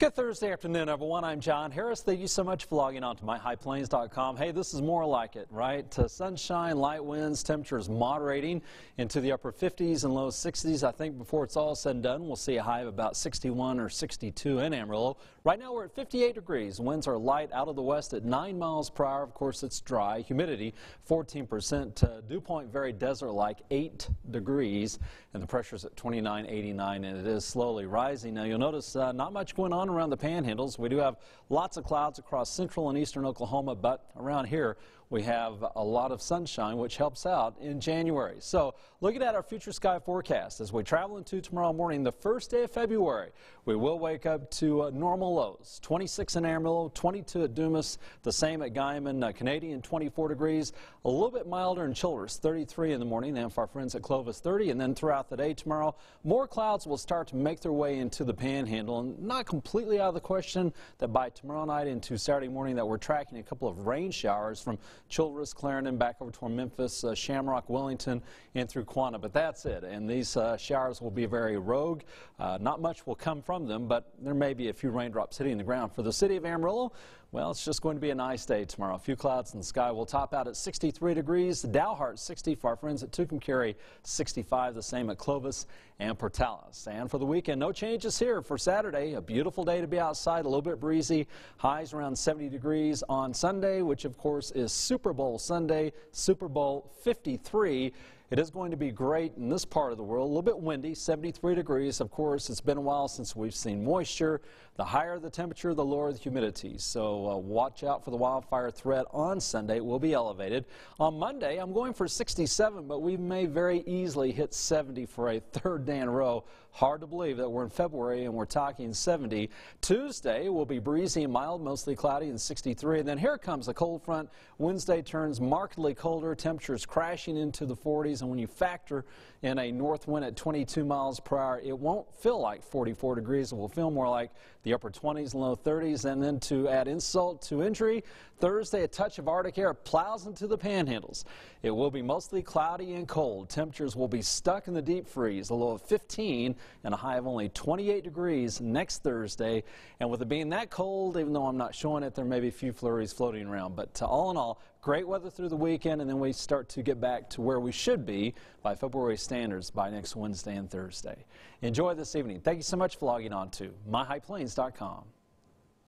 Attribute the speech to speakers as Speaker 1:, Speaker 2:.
Speaker 1: Good Thursday afternoon, everyone. I'm John Harris. Thank you so much for logging on to myhighplains.com. Hey, this is more like it, right? Uh, sunshine, light winds, temperatures moderating into the upper 50s and low 60s. I think before it's all said and done, we'll see a high of about 61 or 62 in Amarillo. Right now, we're at 58 degrees. Winds are light out of the west at 9 miles per hour. Of course, it's dry. Humidity 14%. To uh, dew point very desert-like, 8 degrees. And the pressure's at 29.89, and it is slowly rising. Now, you'll notice uh, not much going on around the panhandles, we do have lots of clouds across central and eastern Oklahoma, but around here we have a lot of sunshine, which helps out in January. So looking at our future sky forecast as we travel into tomorrow morning, the first day of February, we will wake up to uh, normal lows, 26 in Amarillo, 22 at Dumas, the same at Guyman, uh, Canadian, 24 degrees, a little bit milder in Childress, 33 in the morning, and for our friends at Clovis, 30, and then throughout the day tomorrow, more clouds will start to make their way into the panhandle and not completely completely out of the question that by tomorrow night into Saturday morning that we're tracking a couple of rain showers from Childress, Clarendon, back over toward Memphis, uh, Shamrock, Wellington, and through Quanah. But that's it. And these uh, showers will be very rogue. Uh, not much will come from them, but there may be a few raindrops hitting the ground. For the city of Amarillo, well, it's just going to be a nice day tomorrow. A few clouds in the sky. We'll top out at 63 degrees. Dalhart, 60 for our friends at Tucumcari 65. The same at Clovis and Portales. And for the weekend, no changes here for Saturday. A beautiful day to be outside. A little bit breezy. Highs around 70 degrees on Sunday, which of course is Super Bowl Sunday. Super Bowl 53. It is going to be great in this part of the world. A little bit windy, 73 degrees. Of course, it's been a while since we've seen moisture. The higher the temperature, the lower the humidity. So uh, watch out for the wildfire threat on Sunday. It will be elevated. On Monday, I'm going for 67, but we may very easily hit 70 for a third day in a row. Hard to believe that we're in February and we're talking 70. Tuesday will be breezy and mild, mostly cloudy and 63. And then here comes a cold front. Wednesday turns markedly colder. Temperatures crashing into the 40s degrees. And when you factor in a north wind at 22 miles per hour, it won't feel like 44 degrees. It will feel more like the upper 20s and low 30s. And then to add insult to injury, Thursday, a touch of Arctic air plows into the panhandles. It will be mostly cloudy and cold. Temperatures will be stuck in the deep freeze, a low of 15 and a high of only 28 degrees next Thursday. And with it being that cold, even though I'm not showing it, there may be a few flurries floating around. But all in all, Great weather through the weekend, and then we start to get back to where we should be by February standards by next Wednesday and Thursday. Enjoy this evening. Thank you so much for logging on to myhighplains.com.